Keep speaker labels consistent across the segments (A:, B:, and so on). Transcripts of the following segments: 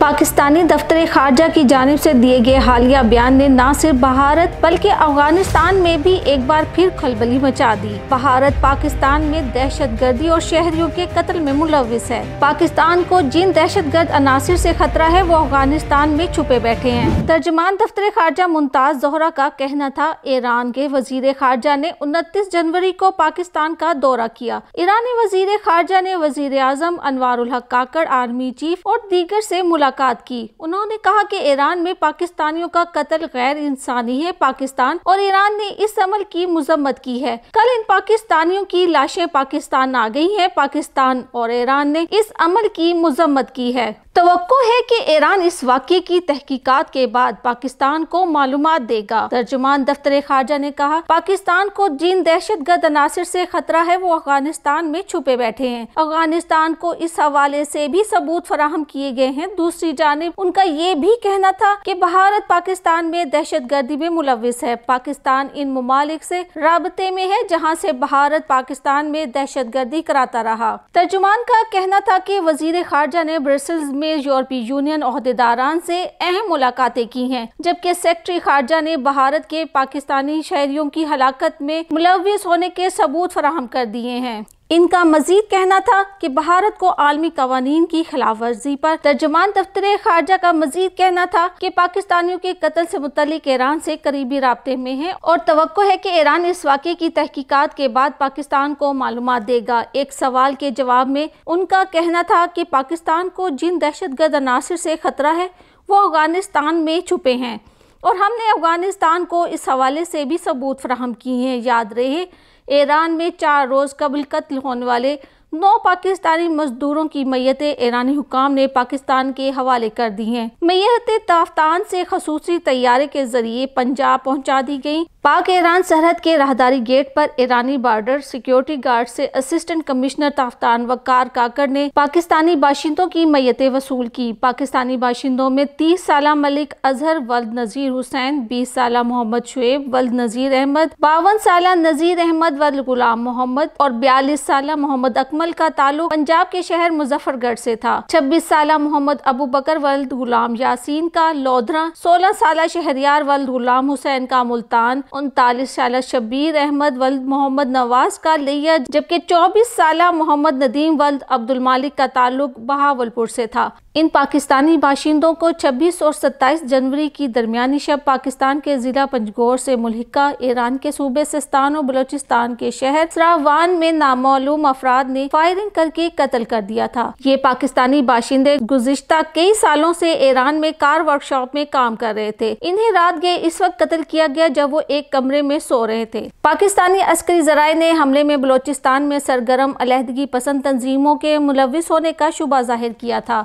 A: पाकिस्तानी दफ्तर खारजा की जानब से दिए गए हालिया बयान ने न सिर्फ भारत बल्कि अफगानिस्तान में भी एक बार फिर खलबली मचा दी भारत पाकिस्तान में दहशत गर्दी और शहरियों के कत्ल में मुलविस है पाकिस्तान को जिन दहशत गर्द अनासर से खतरा है वो अफगानिस्तान में छुपे बैठे हैं तर्जमान दफ्तर खारजा मुमताज जोहरा का कहना था ईरान के वजीर खारजा ने उनतीस जनवरी को पाकिस्तान का दौरा किया ईरानी वजीर खारजा ने वजीर अजम अनवर काकड़ आर्मी चीफ और दीगर ऐसी मुलाकात मुलाकात की उन्होंने कहा कि ईरान में पाकिस्तानियों का कत्ल गैर इंसानी है पाकिस्तान और ईरान ने इस अमल की मजम्मत की है कल इन पाकिस्तानियों की लाशें पाकिस्तान आ गई है पाकिस्तान और ईरान ने इस अमल की मजम्मत की है तो है कि ईरान इस वाक्य की तहकीकात के बाद पाकिस्तान को मालूम देगा तर्जुमान दफ्तर खारजा ने कहा पाकिस्तान को जिन दहशत गर्द अनासर ऐसी खतरा है वो अफगानिस्तान में छुपे बैठे हैं अफगानिस्तान को इस हवाले ऐसी भी सबूत फराहम किए गए हैं दूसरी जानब उनका ये भी कहना था की भारत पाकिस्तान में दहशत गर्दी में मुलविस है पाकिस्तान इन ममालिक ऐसी रबते में है जहाँ ऐसी भारत पाकिस्तान में दहशत गर्दी कराता रहा तर्जुमान का कहना था की वजीर खारजा ने ब्रसल्स में में यूरोपीय यूनियन अहदेदारान से अहम मुलाकातें की हैं जबकि सेक्रेटरी खारजा ने भारत के पाकिस्तानी शहरियों की हलाकत में मुलविस होने के सबूत फराहम कर दिए हैं इनका मजीद कहना था कि भारत को आलमी कवानीन की खिलाफ वर्जी पर तर्जमान दफ्तर खारजा का मजीद कहना था कि पाकिस्तानियों के कत्ल से मुतलिक ईरान से करीबी रबते में है और तो है कि ईरान इस वाक़े की तहकीकत के बाद पाकिस्तान को मालूम देगा एक सवाल के जवाब में उनका कहना था कि पाकिस्तान को जिन दहशत गर्द अनासर से खतरा है वो अफगानिस्तान में छुपे हैं और हमने अफगानिस्तान को इस हवाले से भी सबूत फ्राहम किए हैं याद रहे ईरान में चार रोज़ कबल कत्ल होने वाले नौ पाकिस्तानी मजदूरों की मैतें ईरानी हुकाम ने पाकिस्तान के हवाले कर दी हैं मैतें ताफ्तान से खसूसी तैयारे के जरिए पंजाब पहुंचा दी गईं पाक ईरान सरहद के राहदारी गेट पर ईरानी बॉर्डर सिक्योरिटी गार्ड से असिस्टेंट कमिश्नर ताफ्तान वकार काकर ने पाकिस्तानी बाशिंदों की मैतें वसूल की पाकिस्तानी बाशिंदों में 30 साल मलिक अजहर वल्द नज़ीर हुसैन 20 साल मोहम्मद शुएब वल्द नज़ीर अहमद बावन साल नज़ीर अहमद वल्द गुलाम मोहम्मद और बयालीस साल मोहम्मद अकमल का ताल्लुक पंजाब के शहर मुजफ्फरगढ़ से था छब्बीस साल मोहम्मद अबू बकर वल्द गुलाम यासीन का लोधरा सोलह साल शहरियार वल्द गुलाम हुसैन का मुल्तान उनतालीस साल शबीर अहमद वल्द मोहम्मद नवाज का लिया जबकि चौबीस साल मोहम्मद नदीम वल्द अब्दुल मालिक का ताल्लुक बहावलपुर से था इन पाकिस्तानी बाशिंदों को 26 और 27 जनवरी की दरमियानी शब पाकिस्तान के ज़िला पंजगोर से मुलहिका ईरान के सूबे सिस्तान और बलोचिस्तान के शहर सरावान में नामालूम अफराद ने फायरिंग करके कत्ल कर दिया था ये पाकिस्तानी बाशिंदे गुजशत कई सालों से ईरान में कार वर्कशॉप में काम कर रहे थे इन्हें रात गए इस वक्त कत्ल किया गया जब वो एक एक कमरे में सो रहे थे पाकिस्तानी अस्करी जराये ने हमले में बलोचिस्तान में सरगर्म अलहदगी पसंद तंजीमों के मुलविस होने का शुबा जाहिर किया था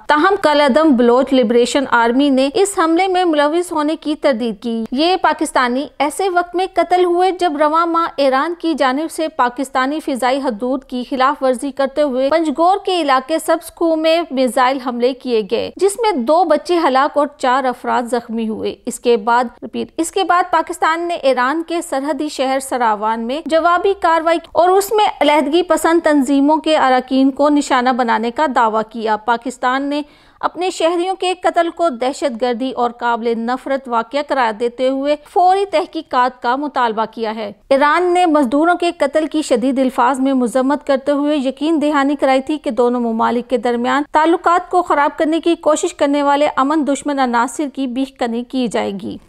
A: कल अदम बलोच लिबरेशन आर्मी ने इस हमले में मुलविस होने की तरदीद की ये पाकिस्तानी ऐसे वक्त में कत्ल हुए जब रवा माह ईरान की जानब ऐसी पाकिस्तानी फिजाई हदूद की खिलाफ वर्जी करते हुए पंजगोर के इलाके स्कूल में मिजाइल हमले किए गए जिसमे दो बच्चे हलाक और चार अफराद जख्मी हुए इसके बाद इसके बाद पाकिस्तान ने ईरान पाकिस्तान के सरहदी शहर सरावान में जवाबी कार्रवाई और उसमें अलहदगी पसंद तंजीमों के अरकान को निशाना बनाने का दावा किया पाकिस्तान ने अपने शहरियों के कत्ल को दहशत गर्दी और काबिल नफरत वाक़ करार देते हुए फौरी तहकीकत का मुतालबा किया है ईरान ने मजदूरों के कत्ल की शदीद अल्फाज में मजम्मत करते हुए यकीन दहानी कराई थी कि दोनों ममालिक के दरमियान ताल्लुक को खराब करने की कोशिश करने वाले अमन दुश्मन अनासर की कनी की जाएगी